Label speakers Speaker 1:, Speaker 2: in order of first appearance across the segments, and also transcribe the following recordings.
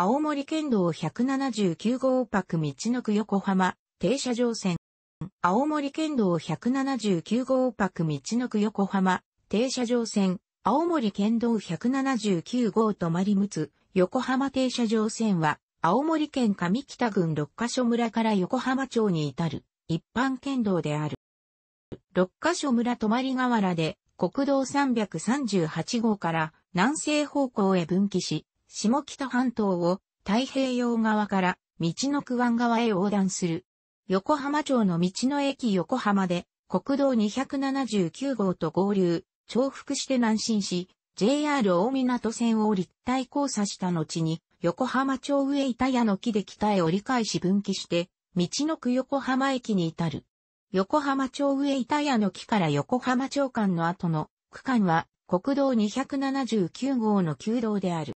Speaker 1: 青森県道179号パク道の区横浜、停車場線。青森県道179号パク道の区横浜、停車場線。青森県道179号止まりむつ横浜停車場線は、青森県上北郡六ヶ所村から横浜町に至る、一般県道である。六ヶ所村止り河原で、国道338号から南西方向へ分岐し、下北半島を太平洋側から道の区湾側へ横断する。横浜町の道の駅横浜で国道279号と合流、重複して南進し、JR 大港線を立体交差した後に、横浜町上板屋の木で北へ折り返し分岐して、道の区横浜駅に至る。横浜町上板屋の木から横浜町間の後の区間は国道279号の旧道である。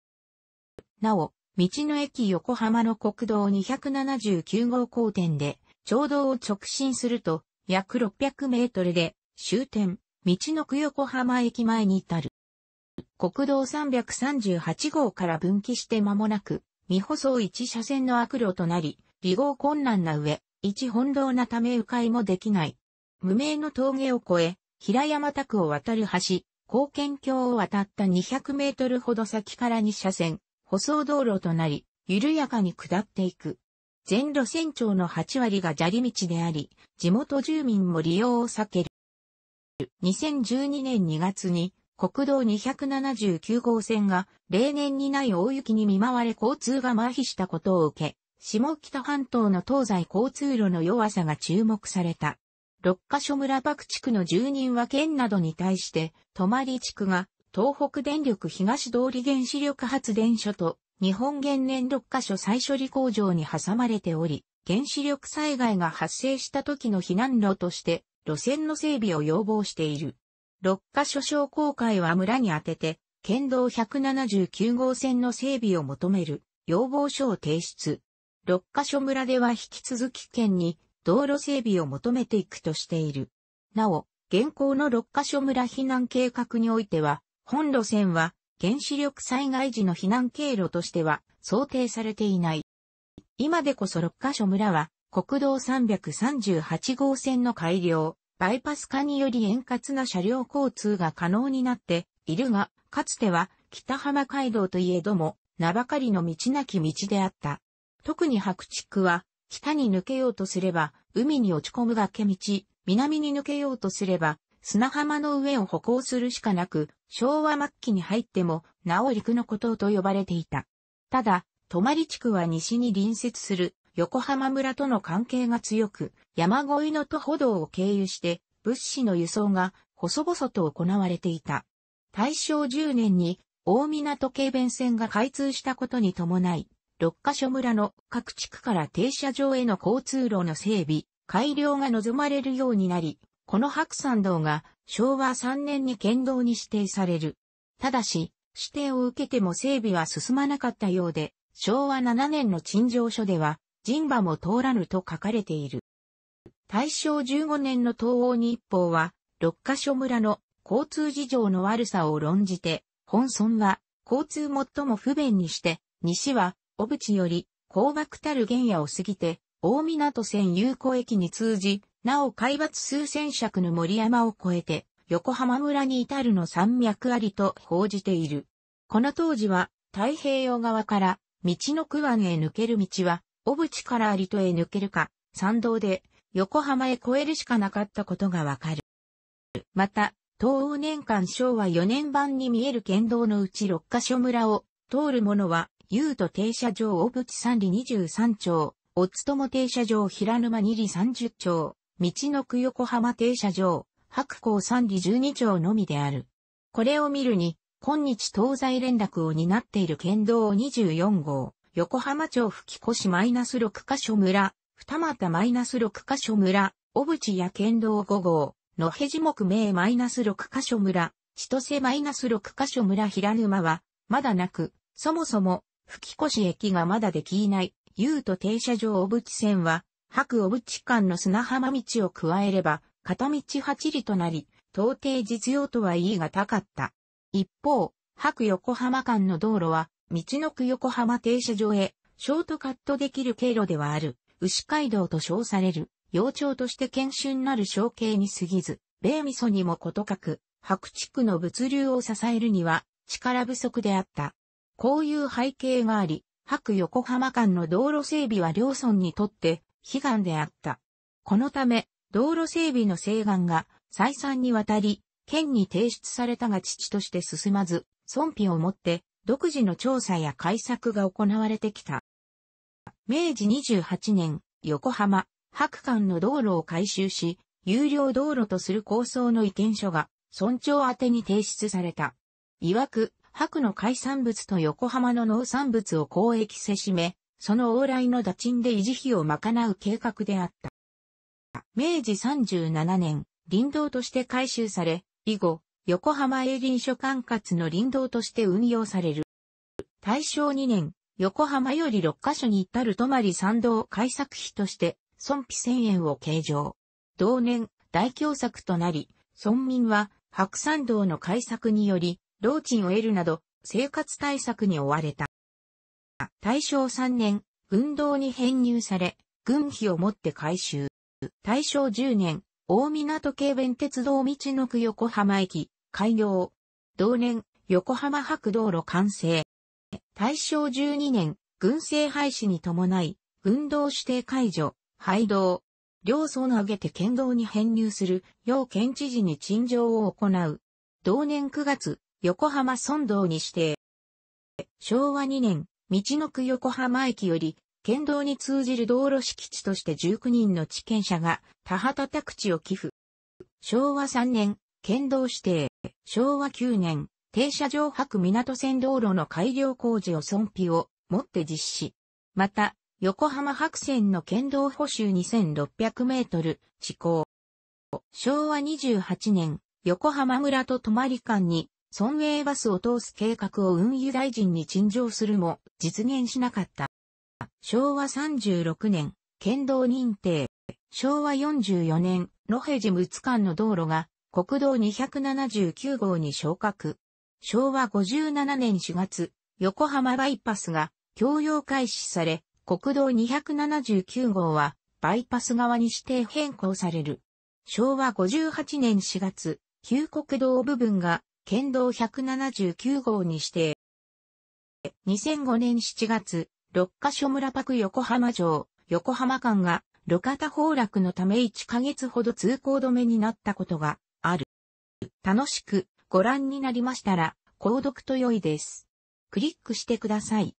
Speaker 1: なお、道の駅横浜の国道279号交点で、町道を直進すると、約600メートルで、終点、道の区横浜駅前に至る。国道338号から分岐して間もなく、未舗装一車線の悪路となり、利号困難な上、一本道なため迂回もできない。無名の峠を越え、平山宅を渡る橋、高剣橋を渡った200メートルほど先から2車線、舗装道路となり、緩やかに下っていく。全路線長の8割が砂利道であり、地元住民も利用を避ける。2012年2月に国道279号線が例年にない大雪に見舞われ交通が麻痺したことを受け、下北半島の東西交通路の弱さが注目された。六ヶ所村爆地区の住人は県などに対して、泊地区が東北電力東通り原子力発電所と日本原燃6カ所再処理工場に挟まれており、原子力災害が発生した時の避難路として路線の整備を要望している。6カ所商工会は村に当てて、県道179号線の整備を求める要望書を提出。6カ所村では引き続き県に道路整備を求めていくとしている。なお、現行の6カ所村避難計画においては、本路線は原子力災害時の避難経路としては想定されていない。今でこそ6カ所村は国道338号線の改良、バイパス化により円滑な車両交通が可能になっているが、かつては北浜街道といえども、名ばかりの道なき道であった。特に白地区は、北に抜けようとすれば、海に落ち込む崖道、南に抜けようとすれば、砂浜の上を歩行するしかなく、昭和末期に入っても、なお陸の孤島と呼ばれていた。ただ、泊地区は西に隣接する横浜村との関係が強く、山越えの徒歩道を経由して物資の輸送が細々と行われていた。大正10年に大港軽便線が開通したことに伴い、六ヶ所村の各地区から停車場への交通路の整備、改良が望まれるようになり、この白山道が昭和3年に県道に指定される。ただし、指定を受けても整備は進まなかったようで、昭和7年の陳情書では、人馬も通らぬと書かれている。大正15年の東欧日報は、六ヶ所村の交通事情の悪さを論じて、本村は交通最も不便にして、西は小渕より高額たる原野を過ぎて、大港線有効駅に通じ、なお海抜数千尺の森山を越えて、横浜村に至るの山脈ありと報じている。この当時は、太平洋側から、道の区湾へ抜ける道は、小淵から有戸へ抜けるか、山道で、横浜へ越えるしかなかったことがわかる。また、東欧年間昭和4年版に見える県道のうち6カ所村を通る者は、優都停車場小淵三里23丁、おつとも停車場平沼二里30丁、道のく横浜停車場、白光三里十二条のみである。これを見るに、今日東西連絡を担っている県道24号、横浜町吹越マイナス6カ所村、二股マイナス6カ所村、小淵や県道5号、野辺地木名マイナス6カ所村、千歳マイナス6カ所村平沼は、まだなく、そもそも、吹越駅がまだできいない、優都停車場小渕線は、白尾淵間の砂浜道を加えれば、片道8里となり、到底実用とは言い難かった。一方、白横浜間の道路は、道の区横浜停車場へ、ショートカットできる経路ではある、牛街道と称される、要町として研修なる象形に過ぎず、米味噌にもことかく、白地区の物流を支えるには、力不足であった。こういう背景があり、白横浜間の道路整備は両村にとって悲願であった。このため、道路整備の請願が再三にわたり、県に提出されたが父として進まず、損否をもって独自の調査や改作が行われてきた。明治28年、横浜、白館の道路を改修し、有料道路とする構想の意見書が、村長宛に提出された。曰く、白の海産物と横浜の農産物を交易せしめ、その往来の打賃で維持費を賄う計画であった。明治37年、林道として改修され、以後、横浜営林所管轄の林道として運用される。大正2年、横浜より6カ所に至る泊参道改作費として、損費1000円を計上。同年、大凶作となり、村民は白山道の改作により、老賃を得るなど、生活対策に追われた。大正3年、運動に編入され、軍費をもって改修。大正10年、大港警弁鉄道道の区横浜駅、開業。同年、横浜白道路完成。大正12年、軍政廃止に伴い、運動指定解除、廃道。両層挙げて県道に編入する、要県知事に陳情を行う。同年9月、横浜村道に指定。昭和2年、道の区横浜駅より、県道に通じる道路敷地として19人の地権者が、田畑宅地を寄付。昭和3年、県道指定。昭和9年、停車場白港線道路の改良工事を損費をもって実施。また、横浜白線の県道補修2600メートル施行。昭和28年、横浜村と泊間間に村営バスを通す計画を運輸大臣に陳情するも実現しなかった。昭和36年、県道認定。昭和44年、ロヘジムツ間の道路が国道279号に昇格。昭和57年4月、横浜バイパスが共用開始され、国道279号はバイパス側に指定変更される。昭和58年4月、旧国道部分が県道179号に指定。2005年7月、六ヶ所村パク横浜城、横浜間が、路肩崩落のため1ヶ月ほど通行止めになったことがある。楽しくご覧になりましたら、購読と良いです。クリックしてください。